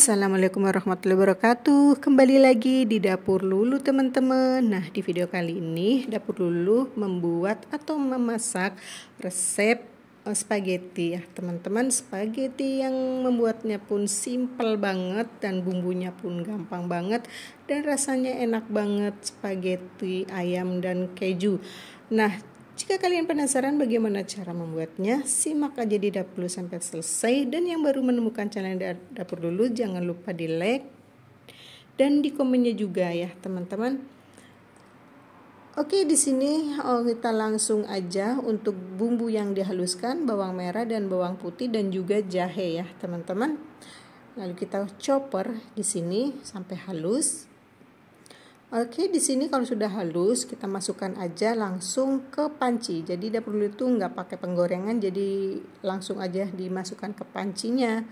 Assalamualaikum warahmatullahi wabarakatuh Kembali lagi di Dapur Lulu teman-teman Nah di video kali ini Dapur Lulu membuat atau memasak resep eh, spaghetti ya teman-teman Spaghetti yang membuatnya pun simple banget Dan bumbunya pun gampang banget Dan rasanya enak banget spaghetti ayam dan keju Nah jika kalian penasaran bagaimana cara membuatnya, simak aja di dapur dulu sampai selesai. Dan yang baru menemukan channel dapur dulu, jangan lupa di like dan di komennya juga ya teman-teman. Oke, di sini oh, kita langsung aja untuk bumbu yang dihaluskan, bawang merah dan bawang putih dan juga jahe ya teman-teman. Lalu kita chopper di sini sampai halus. Oke, di sini kalau sudah halus, kita masukkan aja langsung ke panci. Jadi perlu itu nggak pakai penggorengan, jadi langsung aja dimasukkan ke pancinya.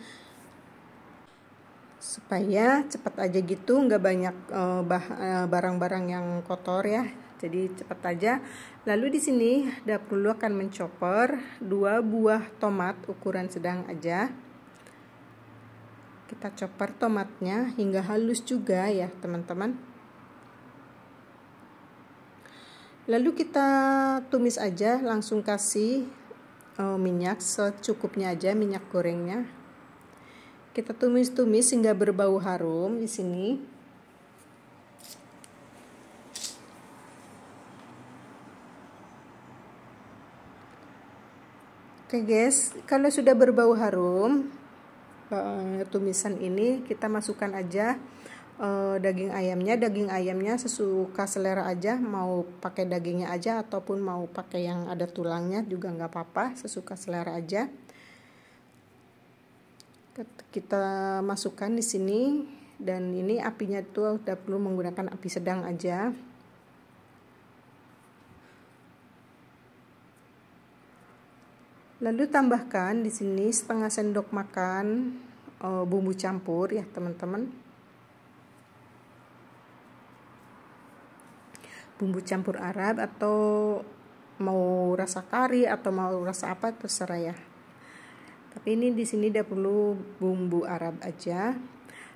Supaya cepat aja gitu, nggak banyak eh, eh, barang-barang yang kotor ya. Jadi cepat aja. Lalu di sini dapur perlu akan mencoper dua buah tomat ukuran sedang aja kita coper tomatnya hingga halus juga ya teman-teman lalu kita tumis aja langsung kasih uh, minyak secukupnya aja minyak gorengnya kita tumis-tumis hingga berbau harum di sini Oke guys, kalau sudah berbau harum eh, tumisan ini kita masukkan aja uh, daging ayamnya daging ayamnya sesuka selera aja mau pakai dagingnya aja ataupun mau pakai yang ada tulangnya juga nggak apa-apa sesuka selera aja kita masukkan di sini dan ini apinya tuh udah perlu menggunakan api sedang aja lalu tambahkan di sini setengah sendok makan eh, bumbu campur ya teman-teman bumbu campur Arab atau mau rasa kari atau mau rasa apa terserah ya. Tapi ini di sini dia perlu bumbu Arab aja.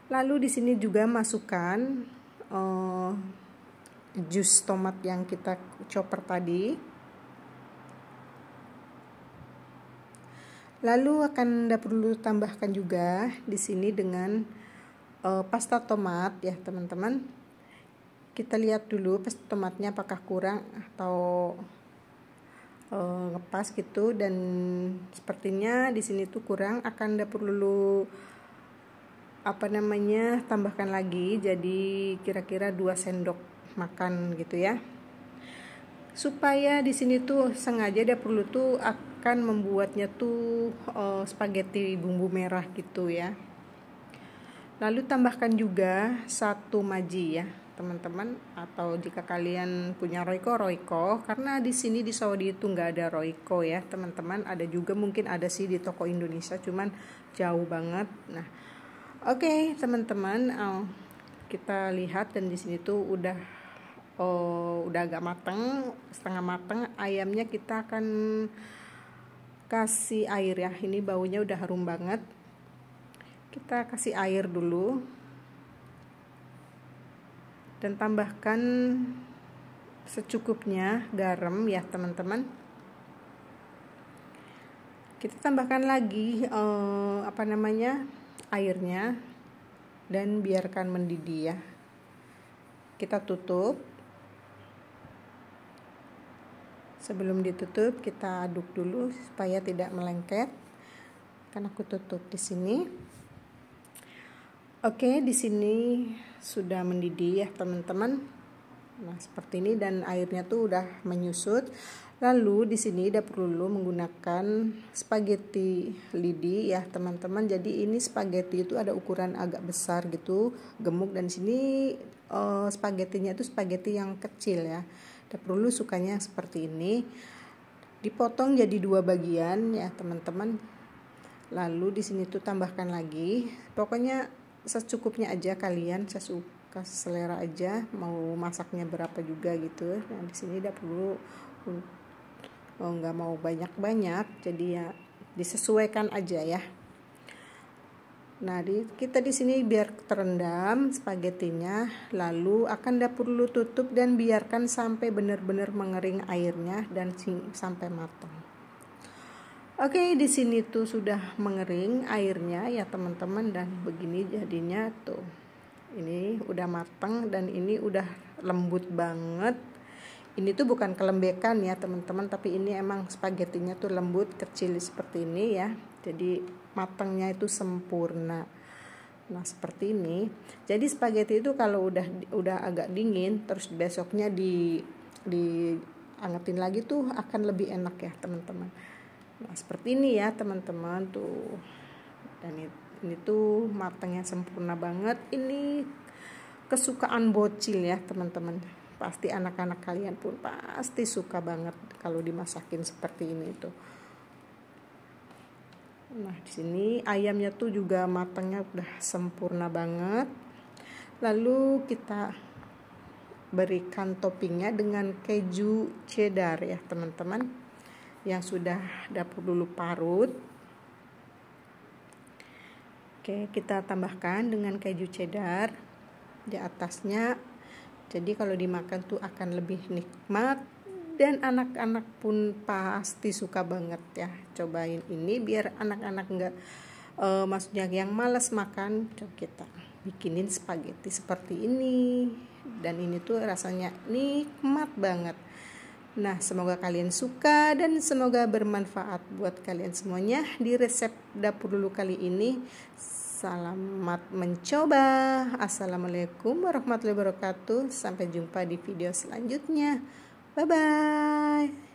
Lalu di sini juga masukkan uh, jus tomat yang kita chopper tadi. Lalu akan Anda perlu tambahkan juga di sini dengan uh, pasta tomat ya, teman-teman kita lihat dulu tomatnya apakah kurang atau e, ngepas gitu dan sepertinya di sini tuh kurang akan ada perlu apa namanya tambahkan lagi jadi kira-kira 2 sendok makan gitu ya supaya di sini tuh sengaja ada perlu tuh akan membuatnya tuh e, spaghetti bumbu merah gitu ya lalu tambahkan juga satu maji ya teman-teman atau jika kalian punya royco royco karena di sini di Saudi itu nggak ada royco ya teman-teman ada juga mungkin ada sih di toko Indonesia cuman jauh banget nah oke okay, teman-teman oh, kita lihat dan di sini tuh udah oh, udah agak mateng setengah mateng ayamnya kita akan kasih air ya ini baunya udah harum banget kita kasih air dulu dan tambahkan secukupnya garam ya teman-teman kita tambahkan lagi eh, apa namanya airnya dan biarkan mendidih ya kita tutup sebelum ditutup kita aduk dulu supaya tidak melengket karena aku tutup di sini Oke, di sini sudah mendidih ya teman-teman. Nah, seperti ini dan airnya tuh udah menyusut. Lalu di sini dapur perlu menggunakan spaghetti lidi ya teman-teman. Jadi ini spaghetti itu ada ukuran agak besar gitu, gemuk dan sini uh, eh, spagettinya itu spaghetti yang kecil ya. Dapur perlu sukanya seperti ini. Dipotong jadi dua bagian ya teman-teman. Lalu di sini tuh tambahkan lagi. Pokoknya secukupnya aja kalian sesuka selera aja mau masaknya berapa juga gitu nah di sini tidak perlu nggak mau banyak-banyak jadi ya disesuaikan aja ya Nah, di, kita di sini biar terendam spagetinya, lalu akan dapur lu tutup dan biarkan sampai benar-benar mengering airnya dan sampai matang. Oke, di sini tuh sudah mengering airnya ya teman-teman dan begini jadinya tuh. Ini udah matang dan ini udah lembut banget. Ini tuh bukan kelembekan ya teman-teman, tapi ini emang spagettinya tuh lembut kecil seperti ini ya. Jadi matangnya itu sempurna. Nah, seperti ini. Jadi spageti itu kalau udah udah agak dingin terus besoknya di di angetin lagi tuh akan lebih enak ya, teman-teman nah seperti ini ya teman-teman tuh dan ini, ini tuh matangnya sempurna banget ini kesukaan bocil ya teman-teman pasti anak-anak kalian pun pasti suka banget kalau dimasakin seperti ini tuh nah di sini ayamnya tuh juga matangnya udah sempurna banget lalu kita berikan toppingnya dengan keju cheddar ya teman-teman yang sudah dapur dulu parut. Oke, kita tambahkan dengan keju cheddar di atasnya. Jadi kalau dimakan tuh akan lebih nikmat dan anak-anak pun pasti suka banget ya. Cobain ini biar anak-anak nggak uh, maksudnya yang males makan, coba kita bikinin spaghetti seperti ini. Dan ini tuh rasanya nikmat banget. Nah, semoga kalian suka dan semoga bermanfaat buat kalian semuanya di resep dapur dulu kali ini. Selamat mencoba. Assalamualaikum warahmatullahi wabarakatuh. Sampai jumpa di video selanjutnya. Bye bye.